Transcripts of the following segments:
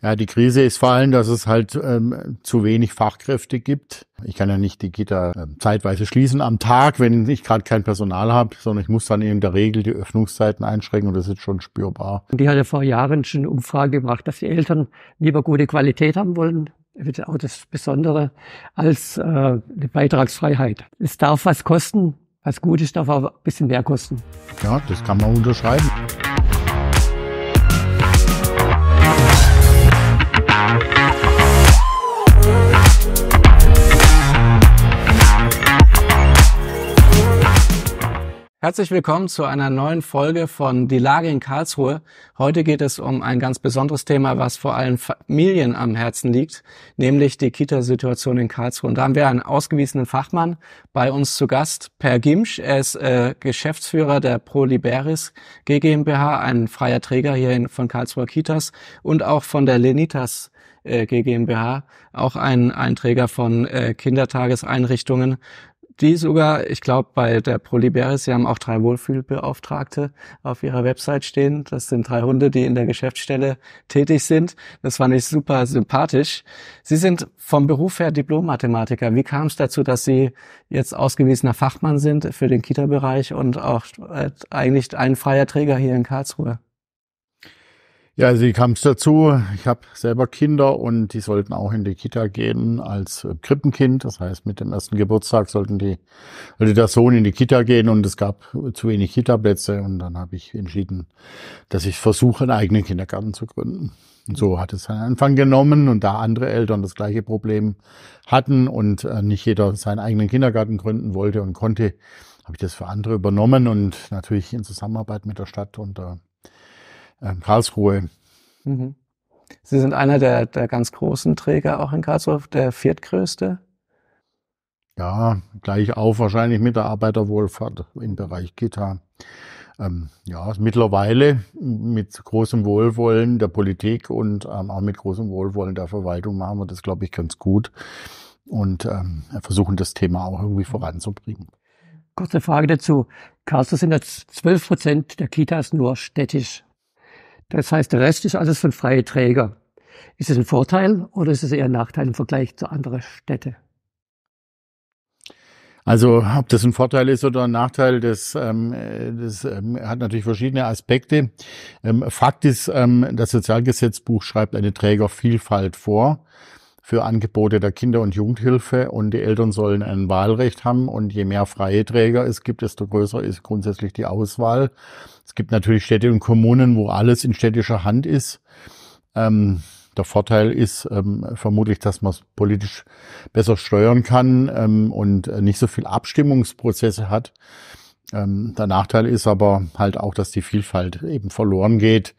Ja, die Krise ist vor allem, dass es halt ähm, zu wenig Fachkräfte gibt. Ich kann ja nicht die Gitter ähm, zeitweise schließen am Tag, wenn ich gerade kein Personal habe, sondern ich muss dann eben der Regel die Öffnungszeiten einschränken und das ist schon spürbar. Die ich hatte vor Jahren schon eine Umfrage gemacht, dass die Eltern lieber gute Qualität haben wollen, wird auch das Besondere, als äh, eine Beitragsfreiheit. Es darf was kosten, was Gutes darf auch ein bisschen mehr kosten. Ja, das kann man unterschreiben. Herzlich willkommen zu einer neuen Folge von Die Lage in Karlsruhe. Heute geht es um ein ganz besonderes Thema, was vor allem Familien am Herzen liegt, nämlich die Kita-Situation in Karlsruhe. Und da haben wir einen ausgewiesenen Fachmann bei uns zu Gast, Per Gimsch. Er ist äh, Geschäftsführer der ProLiberis GmbH, ein freier Träger hier in, von Karlsruher Kitas und auch von der Lenitas GmbH, äh, auch ein, ein Träger von äh, Kindertageseinrichtungen die sogar, ich glaube, bei der Proliberis, sie haben auch drei Wohlfühlbeauftragte auf ihrer Website stehen. Das sind drei Hunde, die in der Geschäftsstelle tätig sind. Das fand ich super sympathisch. Sie sind vom Beruf her Diplom-Mathematiker. Wie kam es dazu, dass Sie jetzt ausgewiesener Fachmann sind für den Kita-Bereich und auch äh, eigentlich ein freier Träger hier in Karlsruhe? Ja, also wie kam es dazu? Ich habe selber Kinder und die sollten auch in die Kita gehen als äh, Krippenkind. Das heißt, mit dem ersten Geburtstag sollten die, sollte der Sohn in die Kita gehen und es gab zu wenig Kitaplätze und dann habe ich entschieden, dass ich versuche, einen eigenen Kindergarten zu gründen. Und so hat es seinen Anfang genommen und da andere Eltern das gleiche Problem hatten und äh, nicht jeder seinen eigenen Kindergarten gründen wollte und konnte, habe ich das für andere übernommen und natürlich in Zusammenarbeit mit der Stadt und der äh, Karlsruhe. Mhm. Sie sind einer der, der ganz großen Träger auch in Karlsruhe, der viertgrößte. Ja, gleich auf wahrscheinlich mit der Arbeiterwohlfahrt im Bereich Kita. Ähm, ja, mittlerweile mit großem Wohlwollen der Politik und ähm, auch mit großem Wohlwollen der Verwaltung machen wir das, glaube ich, ganz gut und ähm, versuchen das Thema auch irgendwie voranzubringen. Kurze Frage dazu. Karlsruhe sind jetzt zwölf Prozent der Kitas nur städtisch. Das heißt, der Rest ist alles von freie Träger. Ist es ein Vorteil oder ist es eher ein Nachteil im Vergleich zu anderen Städten? Also ob das ein Vorteil ist oder ein Nachteil, das, ähm, das ähm, hat natürlich verschiedene Aspekte. Ähm, Fakt ist, ähm, das Sozialgesetzbuch schreibt eine Trägervielfalt vor für Angebote der Kinder- und Jugendhilfe und die Eltern sollen ein Wahlrecht haben und je mehr freie Träger es gibt, desto größer ist grundsätzlich die Auswahl. Es gibt natürlich Städte und Kommunen, wo alles in städtischer Hand ist. Ähm, der Vorteil ist ähm, vermutlich, dass man es politisch besser steuern kann ähm, und nicht so viel Abstimmungsprozesse hat. Ähm, der Nachteil ist aber halt auch, dass die Vielfalt eben verloren geht.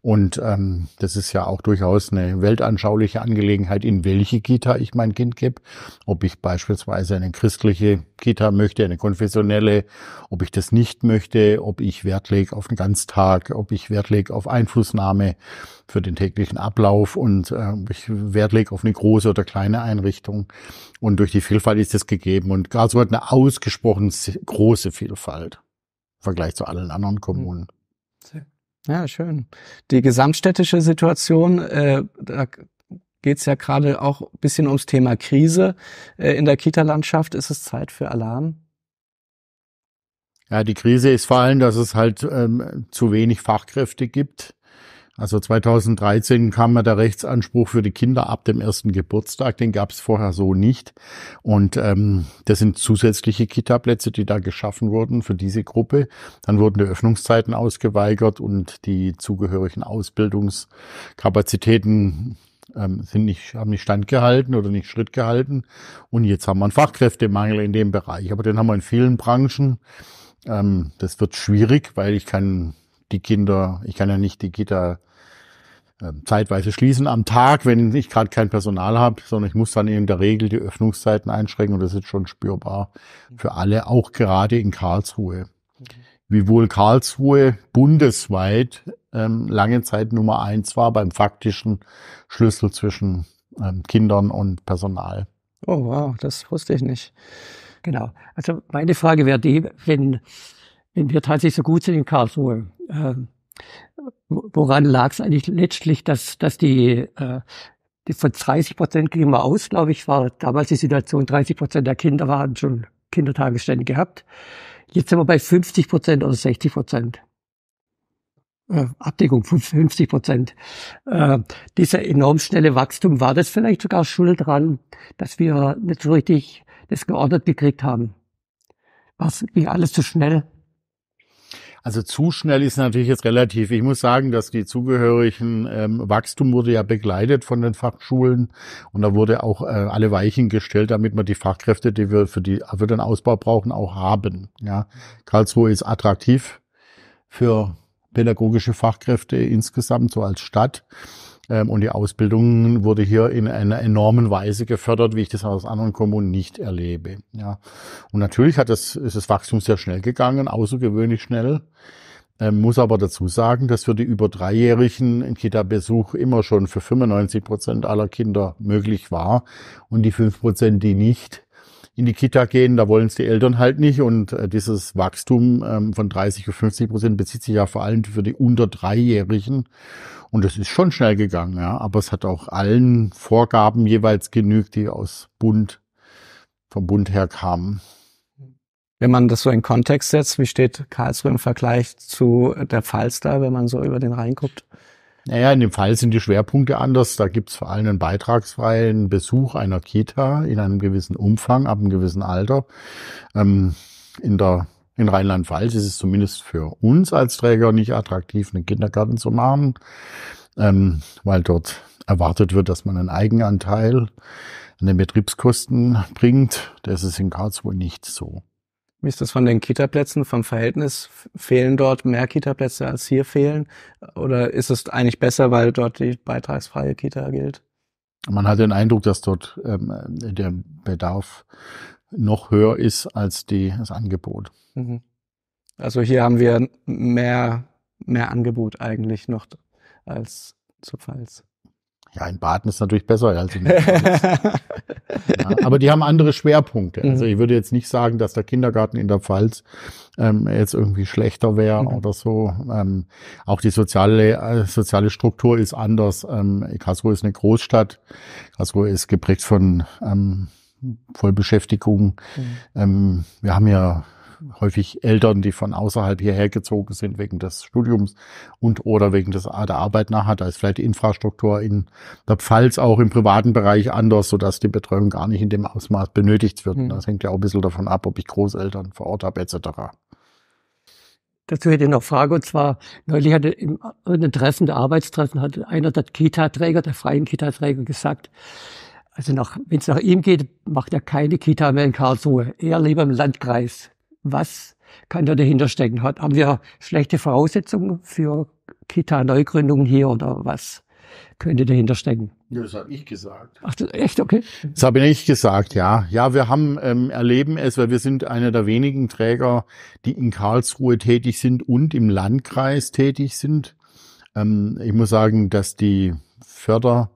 Und ähm, das ist ja auch durchaus eine weltanschauliche Angelegenheit, in welche Kita ich mein Kind gebe. Ob ich beispielsweise eine christliche Kita möchte, eine konfessionelle, ob ich das nicht möchte, ob ich Wert lege auf den Ganztag, ob ich Wert lege auf Einflussnahme für den täglichen Ablauf und äh, ich Wert lege auf eine große oder kleine Einrichtung. Und durch die Vielfalt ist das gegeben. Und Karlsruhe hat eine ausgesprochen große Vielfalt im Vergleich zu allen anderen hm. Kommunen. Ja, schön. Die gesamtstädtische Situation, äh, da geht es ja gerade auch ein bisschen ums Thema Krise. Äh, in der Kita-Landschaft ist es Zeit für Alarm. Ja, die Krise ist vor allem, dass es halt ähm, zu wenig Fachkräfte gibt. Also 2013 kam ja der Rechtsanspruch für die Kinder ab dem ersten Geburtstag, den gab es vorher so nicht. Und ähm, das sind zusätzliche Kita-Plätze, die da geschaffen wurden für diese Gruppe. Dann wurden die Öffnungszeiten ausgeweigert und die zugehörigen Ausbildungskapazitäten ähm, sind nicht, haben nicht standgehalten oder nicht Schritt gehalten. Und jetzt haben wir einen Fachkräftemangel in dem Bereich. Aber den haben wir in vielen Branchen. Ähm, das wird schwierig, weil ich kann die Kinder, ich kann ja nicht die Kita ähm, zeitweise schließen am Tag, wenn ich gerade kein Personal habe, sondern ich muss dann eben der Regel die Öffnungszeiten einschränken und das ist schon spürbar für alle, auch gerade in Karlsruhe. Okay. Mhm. Wiewohl Karlsruhe bundesweit ähm, lange Zeit Nummer eins war beim faktischen Schlüssel zwischen ähm, Kindern und Personal. Oh wow, das wusste ich nicht. Genau. Also meine Frage wäre die, wenn, wenn wir tatsächlich so gut sind in Karlsruhe, äh, woran lag es eigentlich letztlich, dass, dass die, äh, die von 30 Prozent ging wir aus, glaube ich, war damals die Situation, 30 Prozent der Kinder waren schon Kindertagesstände gehabt. Jetzt sind wir bei 50 Prozent oder 60 Prozent äh, Abdeckung von 50 Prozent. Äh, dieser enorm schnelle Wachstum, war das vielleicht sogar schuld dran, dass wir nicht so richtig das geordnet gekriegt haben? Was ging alles zu schnell? Also zu schnell ist natürlich jetzt relativ. Ich muss sagen, dass die zugehörigen ähm, Wachstum wurde ja begleitet von den Fachschulen und da wurde auch äh, alle Weichen gestellt, damit wir die Fachkräfte, die wir für, die, für den Ausbau brauchen, auch haben. Ja, Karlsruhe ist attraktiv für pädagogische Fachkräfte insgesamt, so als Stadt. Ähm, und die Ausbildung wurde hier in einer enormen Weise gefördert, wie ich das aus anderen Kommunen nicht erlebe. Ja. Und natürlich hat das, ist das Wachstum sehr schnell gegangen, außergewöhnlich schnell. Ähm, muss aber dazu sagen, dass für die über Dreijährigen Kita-Besuch immer schon für 95 Prozent aller Kinder möglich war und die fünf Prozent, die nicht, in die Kita gehen, da wollen es die Eltern halt nicht. Und äh, dieses Wachstum ähm, von 30 auf 50 Prozent bezieht sich ja vor allem für die unter Dreijährigen. Und das ist schon schnell gegangen, ja. Aber es hat auch allen Vorgaben jeweils genügt, die aus Bund, vom Bund her kamen. Wenn man das so in Kontext setzt, wie steht Karlsruhe im Vergleich zu der Pfalz da, wenn man so über den Rhein guckt? Naja, in dem Fall sind die Schwerpunkte anders. Da gibt's vor allem einen beitragsfreien Besuch einer Kita in einem gewissen Umfang, ab einem gewissen Alter. Ähm, in der in Rheinland-Pfalz ist es zumindest für uns als Träger nicht attraktiv, einen Kindergarten zu machen, ähm, weil dort erwartet wird, dass man einen Eigenanteil an den Betriebskosten bringt. Das ist in Karlsruhe nicht so. Wie ist das von den Kitaplätzen, vom Verhältnis? Fehlen dort mehr Kitaplätze als hier fehlen? Oder ist es eigentlich besser, weil dort die beitragsfreie Kita gilt? Man hat den Eindruck, dass dort ähm, der Bedarf noch höher ist als die, das Angebot. Mhm. Also hier haben wir mehr, mehr Angebot eigentlich noch als zur Pfalz. Ja, in Baden ist natürlich besser als in der ja, Aber die haben andere Schwerpunkte. Mhm. Also ich würde jetzt nicht sagen, dass der Kindergarten in der Pfalz ähm, jetzt irgendwie schlechter wäre mhm. oder so. Ähm, auch die soziale, äh, soziale Struktur ist anders. Ähm, Karlsruhe ist eine Großstadt. Karlsruhe ist geprägt von ähm, Vollbeschäftigung. Mhm. Ähm, wir haben ja häufig Eltern, die von außerhalb hierher gezogen sind wegen des Studiums und oder wegen des, ah, der Arbeit nachher. Da ist vielleicht die Infrastruktur in der Pfalz auch im privaten Bereich anders, sodass die Betreuung gar nicht in dem Ausmaß benötigt wird. Mhm. Das hängt ja auch ein bisschen davon ab, ob ich Großeltern vor Ort habe etc. Dazu hätte ich noch eine Frage, und zwar, neulich hatte im einem Treffen, der Arbeitstreffen, hat einer der Kita-Träger, der freien Kita-Träger gesagt, also wenn es nach ihm geht, macht er keine Kita mehr in Karlsruhe, eher lieber im Landkreis was kann da dahinter stecken? Haben wir schlechte Voraussetzungen für Kita-Neugründungen hier oder was könnte dahinter stecken? Ja, Das habe ich gesagt. Ach, echt, okay. Das habe ich gesagt, ja. Ja, wir haben ähm, erleben es, weil wir sind einer der wenigen Träger, die in Karlsruhe tätig sind und im Landkreis tätig sind. Ähm, ich muss sagen, dass die Förder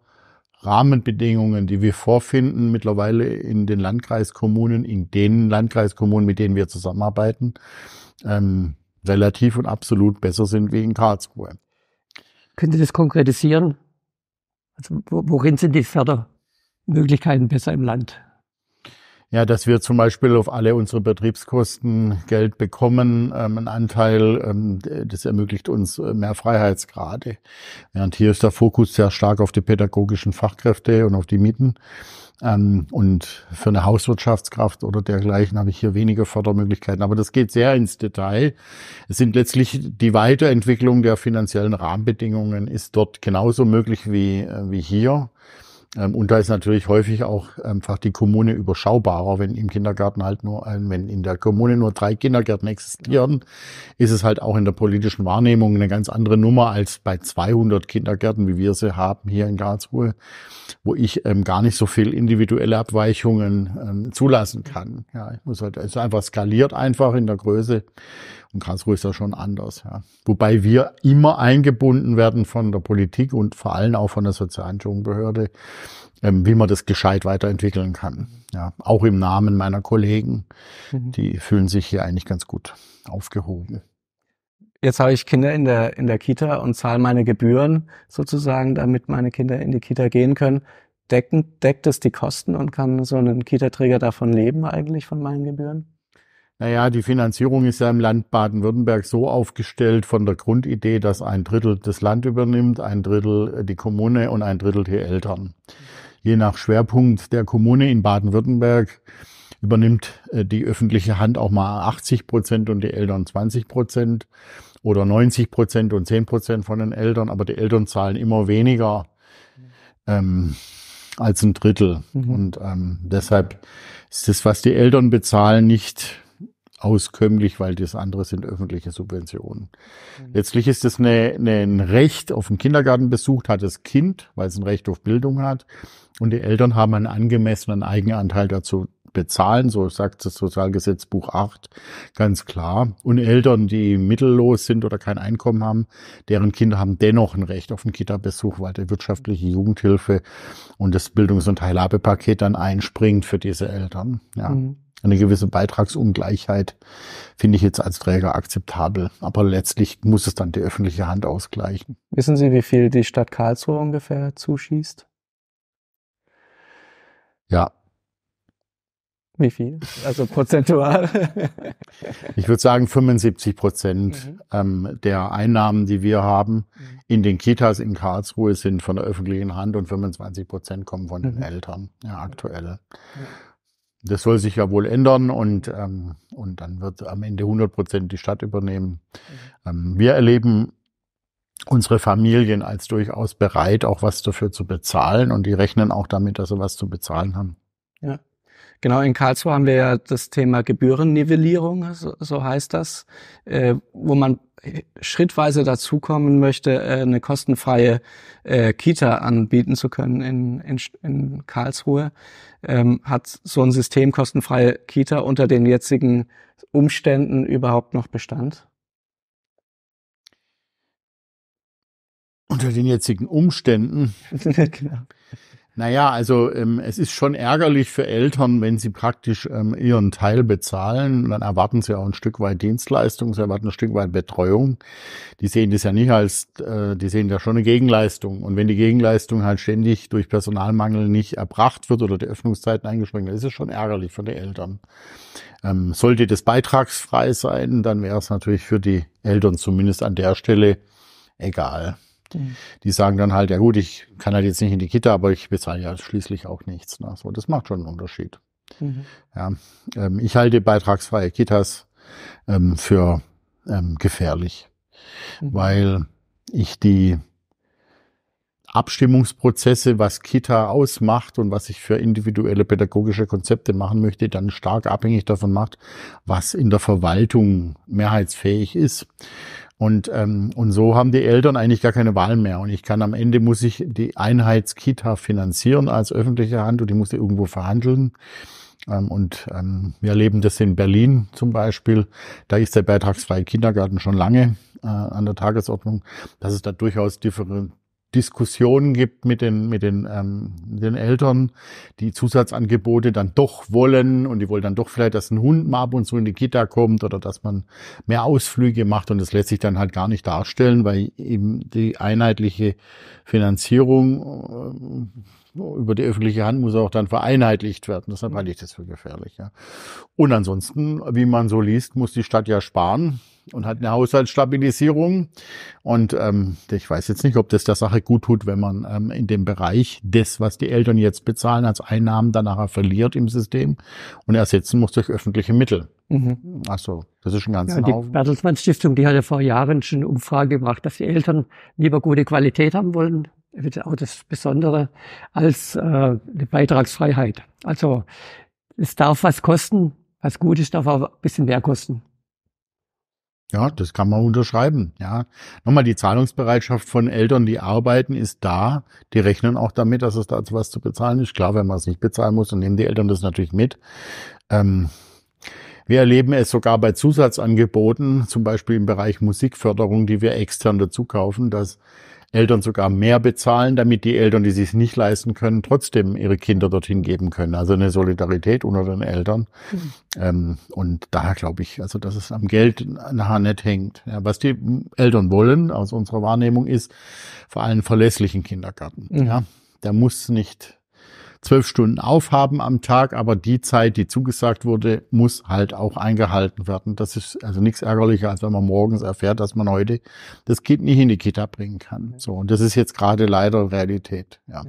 Rahmenbedingungen, die wir vorfinden mittlerweile in den Landkreiskommunen, in den Landkreiskommunen, mit denen wir zusammenarbeiten, ähm, relativ und absolut besser sind wie in Karlsruhe. Können Sie das konkretisieren? Also worin sind die Fördermöglichkeiten besser im Land? Ja, dass wir zum Beispiel auf alle unsere Betriebskosten Geld bekommen, ähm, einen Anteil, ähm, das ermöglicht uns äh, mehr Freiheitsgrade. Während hier ist der Fokus sehr stark auf die pädagogischen Fachkräfte und auf die Mieten. Ähm, und für eine Hauswirtschaftskraft oder dergleichen habe ich hier weniger Fördermöglichkeiten. Aber das geht sehr ins Detail. Es sind letztlich die Weiterentwicklung der finanziellen Rahmenbedingungen ist dort genauso möglich wie, äh, wie hier. Ähm, und da ist natürlich häufig auch einfach die Kommune überschaubarer, wenn im Kindergarten halt nur, wenn in der Kommune nur drei Kindergärten existieren, ist es halt auch in der politischen Wahrnehmung eine ganz andere Nummer als bei 200 Kindergärten, wie wir sie haben hier in Karlsruhe, wo ich ähm, gar nicht so viel individuelle Abweichungen ähm, zulassen kann. Ja, ich muss halt, es ist einfach skaliert einfach in der Größe. Und Karlsruhe ist ja schon anders. Ja. Wobei wir immer eingebunden werden von der Politik und vor allem auch von der sozialen ähm, wie man das gescheit weiterentwickeln kann. Mhm. Ja, auch im Namen meiner Kollegen. Mhm. Die fühlen sich hier eigentlich ganz gut aufgehoben. Jetzt habe ich Kinder in der, in der Kita und zahle meine Gebühren sozusagen, damit meine Kinder in die Kita gehen können. Decken, deckt es die Kosten und kann so ein Kita-Träger davon leben eigentlich, von meinen Gebühren? Naja, die Finanzierung ist ja im Land Baden-Württemberg so aufgestellt von der Grundidee, dass ein Drittel das Land übernimmt, ein Drittel äh, die Kommune und ein Drittel die Eltern. Je nach Schwerpunkt der Kommune in Baden-Württemberg übernimmt äh, die öffentliche Hand auch mal 80 Prozent und die Eltern 20 Prozent oder 90 Prozent und 10 Prozent von den Eltern, aber die Eltern zahlen immer weniger ähm, als ein Drittel. Mhm. Und ähm, deshalb ist das, was die Eltern bezahlen, nicht auskömmlich, weil das andere sind öffentliche Subventionen. Mhm. Letztlich ist es eine, eine, ein Recht auf einen Kindergartenbesuch, hat das Kind, weil es ein Recht auf Bildung hat. Und die Eltern haben einen angemessenen Eigenanteil dazu bezahlen, so sagt das Sozialgesetzbuch 8 ganz klar. Und Eltern, die mittellos sind oder kein Einkommen haben, deren Kinder haben dennoch ein Recht auf einen Kita-Besuch, weil die wirtschaftliche Jugendhilfe und das Bildungs- und Teilhabepaket dann einspringt für diese Eltern. Ja. Mhm. Eine gewisse Beitragsungleichheit finde ich jetzt als Träger akzeptabel. Aber letztlich muss es dann die öffentliche Hand ausgleichen. Wissen Sie, wie viel die Stadt Karlsruhe ungefähr zuschießt? Ja. Wie viel? Also prozentual? ich würde sagen, 75 Prozent mhm. ähm, der Einnahmen, die wir haben mhm. in den Kitas in Karlsruhe, sind von der öffentlichen Hand und 25 Prozent kommen von mhm. den Eltern, ja, aktuell. Mhm. Das soll sich ja wohl ändern und, ähm, und dann wird am Ende 100 Prozent die Stadt übernehmen. Mhm. Ähm, wir erleben unsere Familien als durchaus bereit, auch was dafür zu bezahlen und die rechnen auch damit, dass sie was zu bezahlen haben. Ja. Genau, in Karlsruhe haben wir ja das Thema Gebührennivellierung, so, heißt das, äh, wo man schrittweise dazukommen möchte, äh, eine kostenfreie äh, Kita anbieten zu können in, in, in Karlsruhe, ähm, hat so ein System kostenfreie Kita unter den jetzigen Umständen überhaupt noch Bestand? Unter den jetzigen Umständen. genau. Naja, also ähm, es ist schon ärgerlich für Eltern, wenn sie praktisch ähm, ihren Teil bezahlen. Dann erwarten sie auch ein Stück weit Dienstleistung, sie erwarten ein Stück weit Betreuung. Die sehen das ja nicht als, äh, die sehen ja schon eine Gegenleistung. Und wenn die Gegenleistung halt ständig durch Personalmangel nicht erbracht wird oder die Öffnungszeiten eingeschränkt, werden, ist es schon ärgerlich für die Eltern. Ähm, sollte das beitragsfrei sein, dann wäre es natürlich für die Eltern zumindest an der Stelle egal. Die sagen dann halt, ja gut, ich kann halt jetzt nicht in die Kita, aber ich bezahle ja schließlich auch nichts. Ne? So, das macht schon einen Unterschied. Mhm. Ja, ähm, ich halte beitragsfreie Kitas ähm, für ähm, gefährlich, mhm. weil ich die Abstimmungsprozesse, was Kita ausmacht und was ich für individuelle pädagogische Konzepte machen möchte, dann stark abhängig davon macht, was in der Verwaltung mehrheitsfähig ist. Und, ähm, und so haben die Eltern eigentlich gar keine Wahl mehr. Und ich kann am Ende muss ich die Einheitskita finanzieren als öffentliche Hand und die muss ich irgendwo verhandeln. Ähm, und ähm, wir erleben das in Berlin zum Beispiel. Da ist der beitragsfreie Kindergarten schon lange äh, an der Tagesordnung, dass es da durchaus differenziert Diskussionen gibt mit den, mit den, ähm, mit den Eltern, die Zusatzangebote dann doch wollen und die wollen dann doch vielleicht, dass ein Hund mal ab und zu in die Kita kommt oder dass man mehr Ausflüge macht und das lässt sich dann halt gar nicht darstellen, weil eben die einheitliche Finanzierung äh, über die öffentliche Hand muss auch dann vereinheitlicht werden. Deshalb mhm. halte ich das für gefährlich. Ja. Und ansonsten, wie man so liest, muss die Stadt ja sparen und hat eine Haushaltsstabilisierung. Und ähm, ich weiß jetzt nicht, ob das der Sache gut tut, wenn man ähm, in dem Bereich des, was die Eltern jetzt bezahlen als Einnahmen, danach verliert im System und ersetzen muss durch öffentliche Mittel. Mhm. Also das ist ein ganz ja, genau Die Bertelsmann Stiftung, die hat ja vor Jahren schon eine Umfrage gemacht, dass die Eltern lieber gute Qualität haben wollen, wird auch das Besondere, als äh, eine Beitragsfreiheit. Also es darf was kosten, was gut ist, darf auch ein bisschen mehr kosten. Ja, das kann man unterschreiben. Ja, nochmal die Zahlungsbereitschaft von Eltern, die arbeiten, ist da. Die rechnen auch damit, dass es dazu was zu bezahlen ist. Klar, wenn man es nicht bezahlen muss, dann nehmen die Eltern das natürlich mit. Ähm, wir erleben es sogar bei Zusatzangeboten, zum Beispiel im Bereich Musikförderung, die wir extern dazu kaufen, dass Eltern sogar mehr bezahlen, damit die Eltern, die sich nicht leisten können, trotzdem ihre Kinder dorthin geben können. Also eine Solidarität unter den Eltern. Mhm. Ähm, und daher glaube ich, also dass es am Geld nachher nicht hängt. Ja, was die Eltern wollen, aus unserer Wahrnehmung, ist vor allem verlässlichen Kindergarten. Mhm. Ja, der muss nicht zwölf Stunden aufhaben am Tag, aber die Zeit, die zugesagt wurde, muss halt auch eingehalten werden. Das ist also nichts ärgerlicher, als wenn man morgens erfährt, dass man heute das Kind nicht in die Kita bringen kann. So, und das ist jetzt gerade leider Realität. Ja.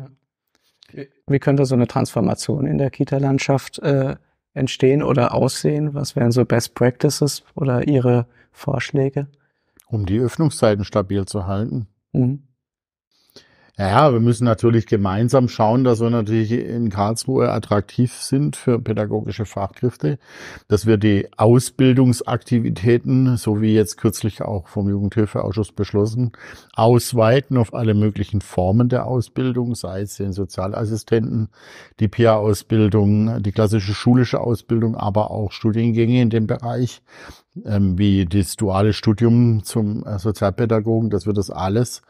ja. Wie könnte so eine Transformation in der Kita-Landschaft äh, entstehen oder aussehen? Was wären so Best Practices oder Ihre Vorschläge? Um die Öffnungszeiten stabil zu halten. Mhm. Naja, wir müssen natürlich gemeinsam schauen, dass wir natürlich in Karlsruhe attraktiv sind für pädagogische Fachkräfte, dass wir die Ausbildungsaktivitäten, so wie jetzt kürzlich auch vom Jugendhilfeausschuss beschlossen, ausweiten auf alle möglichen Formen der Ausbildung, sei es den Sozialassistenten, die PA-Ausbildung, die klassische schulische Ausbildung, aber auch Studiengänge in dem Bereich, ähm, wie das duale Studium zum äh, Sozialpädagogen, dass wir das alles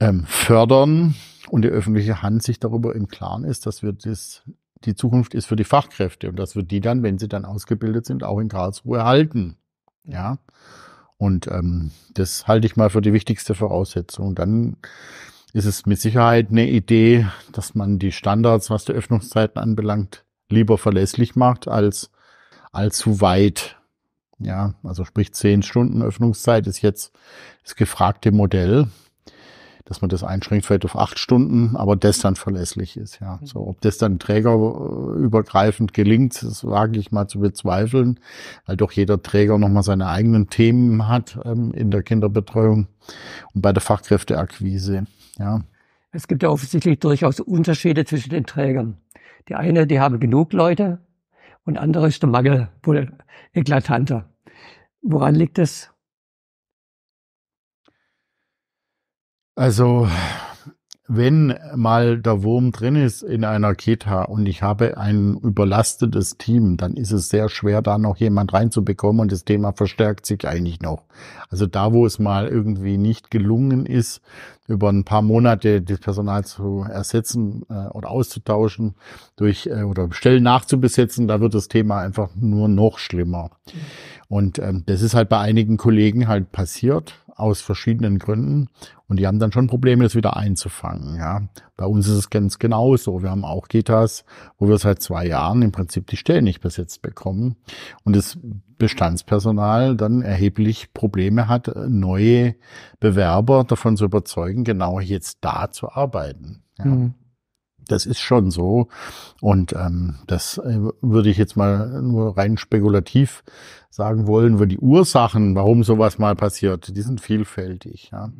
ähm, fördern und die öffentliche Hand sich darüber im Klaren ist, dass wir das, die Zukunft ist für die Fachkräfte und dass wir die dann, wenn sie dann ausgebildet sind, auch in Karlsruhe halten. Ja. Und ähm, das halte ich mal für die wichtigste Voraussetzung. Dann ist es mit Sicherheit eine Idee, dass man die Standards, was die Öffnungszeiten anbelangt, lieber verlässlich macht als allzu weit. Ja, also sprich zehn Stunden Öffnungszeit ist jetzt das gefragte Modell dass man das einschränkt vielleicht auf acht Stunden, aber das dann verlässlich ist. Ja, mhm. so ob das dann trägerübergreifend äh, gelingt, das wage ich mal zu bezweifeln, weil doch jeder Träger nochmal seine eigenen Themen hat ähm, in der Kinderbetreuung und bei der Fachkräfteakquise. Ja. Es gibt ja offensichtlich durchaus Unterschiede zwischen den Trägern. Die eine, die haben genug Leute und andere ist der Mangel wohl eklatanter. Woran liegt das? Also, wenn mal der Wurm drin ist in einer Kita und ich habe ein überlastetes Team, dann ist es sehr schwer, da noch jemand reinzubekommen und das Thema verstärkt sich eigentlich noch. Also da, wo es mal irgendwie nicht gelungen ist, über ein paar Monate das Personal zu ersetzen äh, oder auszutauschen durch äh, oder Stellen nachzubesetzen, da wird das Thema einfach nur noch schlimmer. Mhm. Und ähm, das ist halt bei einigen Kollegen halt passiert aus verschiedenen Gründen. Und die haben dann schon Probleme, das wieder einzufangen. Ja, bei uns ist es ganz genauso. Wir haben auch Kitas, wo wir seit zwei Jahren im Prinzip die Stellen nicht besetzt bekommen und das Bestandspersonal dann erheblich Probleme hat, neue Bewerber davon zu überzeugen, genau jetzt da zu arbeiten. Ja. Mhm das ist schon so. Und ähm, das äh, würde ich jetzt mal nur rein spekulativ sagen wollen, weil die Ursachen, warum sowas mal passiert, die sind vielfältig. Ja.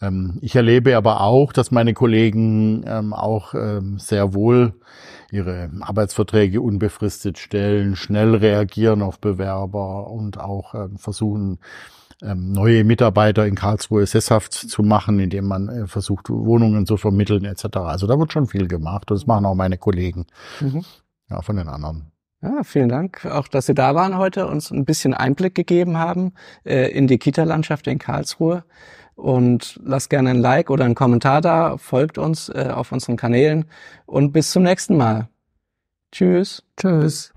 Ähm, ich erlebe aber auch, dass meine Kollegen ähm, auch ähm, sehr wohl ihre Arbeitsverträge unbefristet stellen, schnell reagieren auf Bewerber und auch ähm, versuchen, ähm, neue Mitarbeiter in Karlsruhe sesshaft zu machen, indem man äh, versucht, Wohnungen zu vermitteln etc. Also da wird schon viel gemacht und das machen auch meine Kollegen mhm. ja, von den anderen. Ja, vielen Dank auch, dass Sie da waren heute, uns ein bisschen Einblick gegeben haben äh, in die Kita-Landschaft in Karlsruhe. Und lasst gerne ein Like oder einen Kommentar da, folgt uns äh, auf unseren Kanälen und bis zum nächsten Mal. Tschüss. Tschüss.